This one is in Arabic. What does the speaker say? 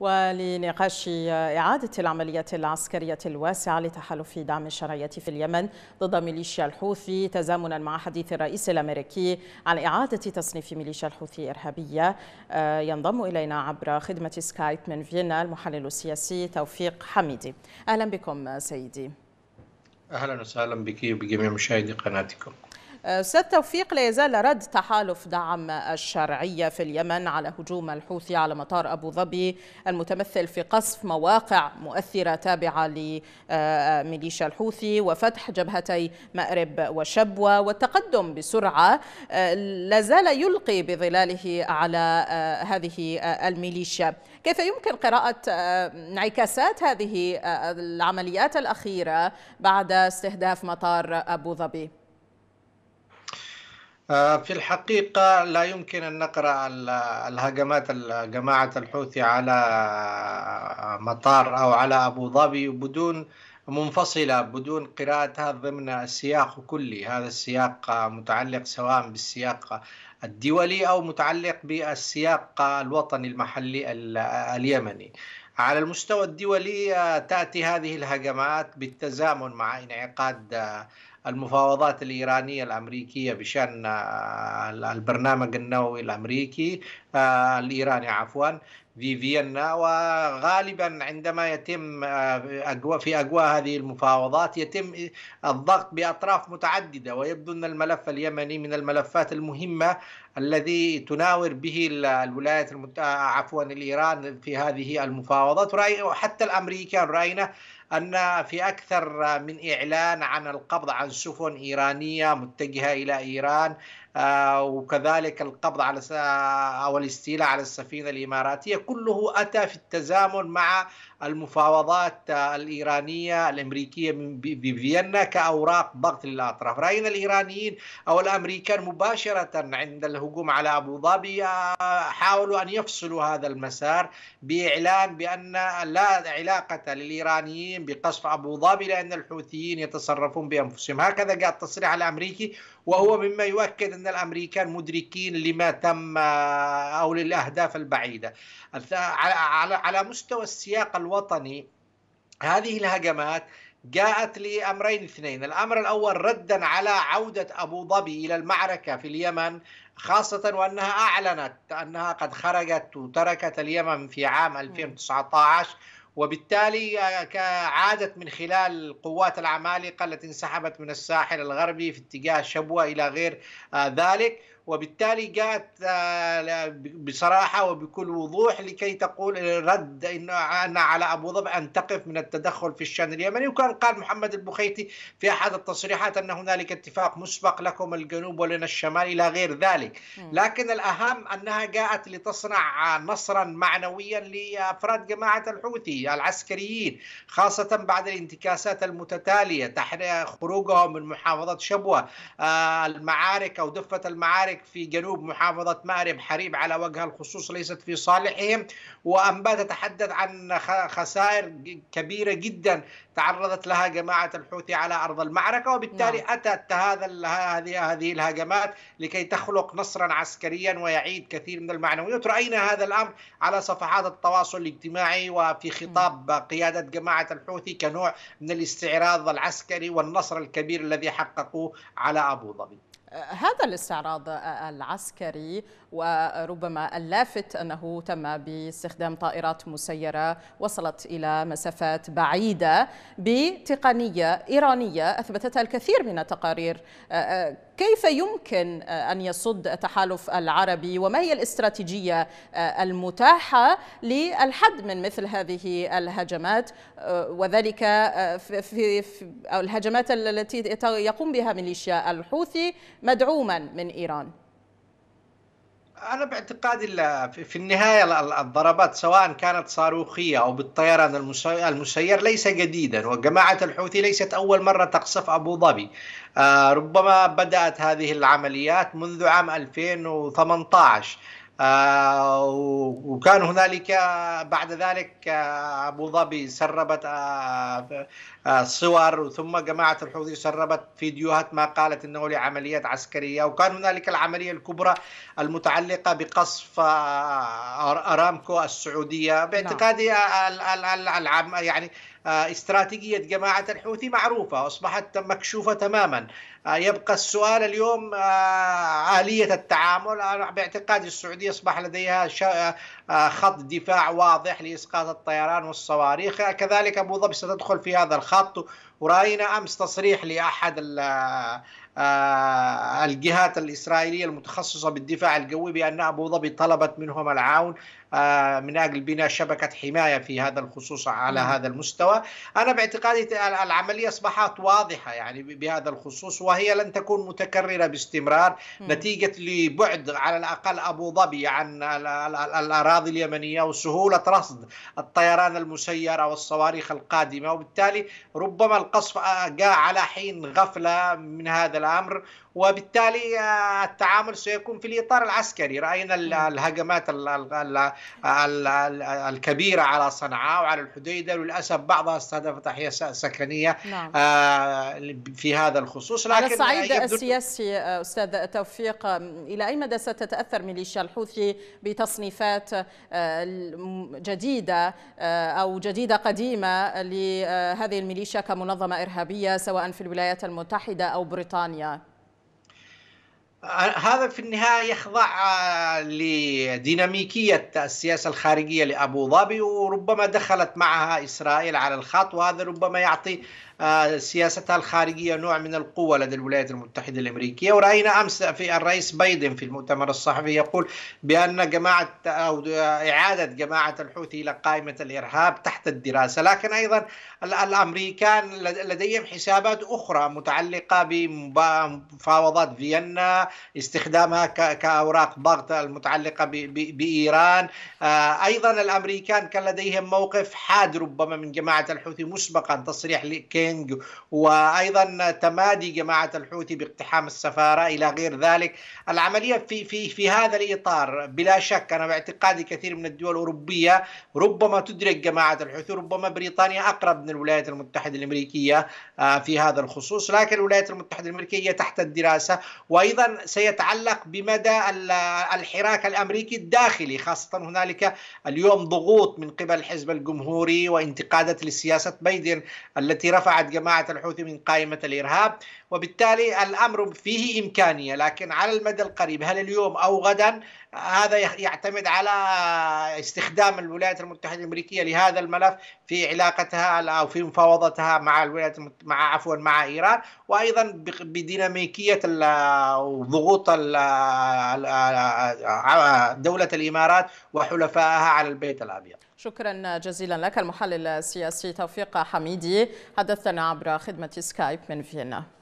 ولنقاش إعادة العملية العسكرية الواسعة لتحالف دعم الشرعية في اليمن ضد ميليشيا الحوثي تزامنا مع حديث الرئيس الأمريكي عن إعادة تصنيف ميليشيا الحوثي إرهابية آه، ينضم إلينا عبر خدمة سكايب من فيينا المحلل السياسي توفيق حميدي أهلا بكم سيدي أهلا وسهلا بك وبجميع مشاهدي قناتكم أستاذ توفيق لا يزال رد تحالف دعم الشرعية في اليمن على هجوم الحوثي على مطار أبو ظبي المتمثل في قصف مواقع مؤثرة تابعة لميليشيا الحوثي وفتح جبهتي مأرب وشبوة والتقدم بسرعة لا زال يلقي بظلاله على آه، هذه آه، الميليشيا كيف يمكن قراءة آه، انعكاسات هذه العمليات الأخيرة بعد استهداف مطار أبو ظبي؟ آه، في الحقيقة لا يمكن أن نقرأ الهجمات جماعة الحوثي على مطار أو على أبو ظبي بدون منفصلة بدون قراءتها ضمن السياق كلي هذا السياق متعلق سواء بالسياق الدولي أو متعلق بالسياق الوطني المحلي اليمني على المستوى الدولي آه، تأتي هذه الهجمات بالتزامن مع انعقاد المفاوضات الإيرانية الأمريكية بشأن آه، البرنامج النووي الأمريكي آه، الإيراني عفوا في فيينا وغالبا عندما يتم آه، في أجواء هذه المفاوضات يتم الضغط بأطراف متعددة ويبدو أن الملف اليمني من الملفات المهمة الذي تناور به الولايات المت... عفوا الإيران في هذه المفاوضات راي حتى الأمريكان رأينا أن في أكثر من إعلان عن القبض عن سفن إيرانية متجهة إلى إيران آه، وكذلك القبض على أو الاستيلاء على السفينة الإماراتية كله أتى في التزامن مع المفاوضات الإيرانية الأمريكية بفيينا كأوراق ضغط للأطراف رأينا الإيرانيين أو الأمريكان مباشرة عند الهجوم على أبو ظبي آه، حاولوا أن يفصلوا هذا المسار بإعلان بأن لا علاقة للإيرانيين بقصف أبو ظبي لأن الحوثيين يتصرفون بأنفسهم هكذا جاء التصريح الأمريكي وهو مما يؤكد أن الأمريكان مدركين لما تم آه، أو للأهداف البعيدة على مستوى السياق الوطني هذه الهجمات جاءت لامرين اثنين، الامر الاول ردا على عوده ابو ظبي الى المعركه في اليمن خاصه وانها اعلنت انها قد خرجت وتركت اليمن في عام 2019 وبالتالي آه، عادت من خلال قوات العمالقه التي انسحبت من الساحل الغربي في اتجاه شبوه الى غير آه، ذلك وبالتالي جاءت آه، بصراحة وبكل وضوح لكي تقول رد ان على أبو ظبي أن تقف من التدخل في الشأن اليمني وكان قال محمد البخيتي في أحد التصريحات أن هنالك اتفاق مسبق لكم الجنوب ولنا الشمال إلى غير ذلك لكن الأهم أنها جاءت لتصنع نصرا معنويا لأفراد جماعة الحوثي العسكريين خاصة بعد الانتكاسات المتتالية خروجهم من محافظة شبوة آه، المعارك أو دفة المعارك ذلك في جنوب محافظة مأرب حريب على وجه الخصوص ليست في صالحهم وأنبا تتحدث عن خسائر كبيرة جدا تعرضت لها جماعة الحوثي على أرض المعركة وبالتالي نعم. أتت هذا هذه هذه الهجمات لكي تخلق نصرا عسكريا ويعيد كثير من المعنويات رأينا هذا الأمر على صفحات التواصل الاجتماعي وفي خطاب نعم. قيادة جماعة الحوثي كنوع من الاستعراض العسكري والنصر الكبير الذي حققوه على أبو ظبي هذا الاستعراض العسكري وربما اللافت انه تم باستخدام طائرات مسيره وصلت الى مسافات بعيده بتقنيه ايرانيه اثبتتها الكثير من التقارير آه، آه، كيف يمكن آه، أن يصد التحالف العربي وما هي الاستراتيجية آه، المتاحة للحد من مثل هذه الهجمات آه، وذلك في الهجمات التي يقوم بها ميليشيا الحوثي مدعوما من إيران انا باعتقادي في النهايه الضربات سواء كانت صاروخيه او بالطيران المسير ليس جديدا وجماعه الحوثي ليست اول مره تقصف ابو ظبي آه، ربما بدات هذه العمليات منذ عام 2018 آه، وكان هنالك آه، بعد ذلك آه، ابو ظبي سربت صور ثم جماعه الحوثي سربت فيديوهات ما قالت انه لعمليات عسكريه وكان هنالك العمليه الكبرى المتعلقه بقصف ارامكو السعوديه نعم. باعتقادي يعني آه، استراتيجية جماعة الحوثي معروفة أصبحت مكشوفة تماما آه، يبقى السؤال اليوم آه، آلية التعامل أنا باعتقادي السعودية أصبح لديها خط دفاع واضح لإسقاط الطيران والصواريخ كذلك أبو ظبي ستدخل في هذا الخط وراينا امس تصريح لاحد آه، الجهات الاسرائيليه المتخصصه بالدفاع الجوي بان ابو ظبي طلبت منهم العون آه، من اجل بناء شبكه حمايه في هذا الخصوص على نعم. هذا المستوى، انا باعتقادي العمليه اصبحت واضحه يعني بهذا الخصوص وهي لن تكون متكرره باستمرار نعم. نتيجه لبعد على الاقل ابو ظبي عن الاراضي اليمنيه وسهوله رصد الطيران المسيره والصواريخ القادمه وبالتالي ربما القصف آه، جاء على حين غفله من هذا الامر وبالتالي آه، التعامل سيكون في الاطار العسكري راينا نعم. الهجمات الكبيره على صنعاء وعلى الحديده للاسف بعضها استهدفت احياء سكنيه نعم. آه، في هذا الخصوص لكن على الصعيد السياسي استاذ توفيق الى اي مدى ستتاثر ميليشيا الحوثي بتصنيفات جديده او جديده قديمه لهذه الميليشيا كمنظمه منظمة إرهابية سواء في الولايات المتحدة أو بريطانيا آه، هذا في النهايه يخضع آه، لديناميكيه السياسه الخارجيه لابو ظبي وربما دخلت معها اسرائيل على الخط وهذا ربما يعطي سياستها الخارجية نوع من القوة لدى الولايات المتحدة الأمريكية ورأينا أمس في الرئيس بايدن في المؤتمر الصحفي يقول بأن جماعة أو إعادة جماعة الحوثي إلى قائمة الإرهاب تحت الدراسة لكن أيضا الأمريكان لديهم حسابات أخرى متعلقة بمفاوضات فيينا استخدامها كأوراق ضغط المتعلقة بإيران آه، أيضا الأمريكان كان لديهم موقف حاد ربما من جماعة الحوثي مسبقا تصريح بوينغ وايضا تمادي جماعه الحوثي باقتحام السفاره الى غير ذلك العمليه في في في هذا الاطار بلا شك انا باعتقادي كثير من الدول الاوروبيه ربما تدرك جماعه الحوثي ربما بريطانيا اقرب من الولايات المتحده الامريكيه آه، في هذا الخصوص لكن الولايات المتحده الامريكيه تحت الدراسه وايضا سيتعلق بمدى الحراك الامريكي الداخلي خاصه هنالك اليوم ضغوط من قبل الحزب الجمهوري وانتقادات لسياسه بايدن التي رفع وقعت جماعة الحوثي من قائمة الإرهاب وبالتالي الأمر فيه إمكانية لكن على المدى القريب هل اليوم أو غدا هذا يعتمد على استخدام الولايات المتحدة الأمريكية لهذا الملف في علاقتها أو في مفاوضتها مع الولايات مع عفوا مع إيران وأيضا بديناميكية وضغوط دولة الإمارات وحلفائها على البيت الأبيض شكرا جزيلا لك المحلل السياسي توفيق حميدي حدثنا عبر خدمة سكايب من فيينا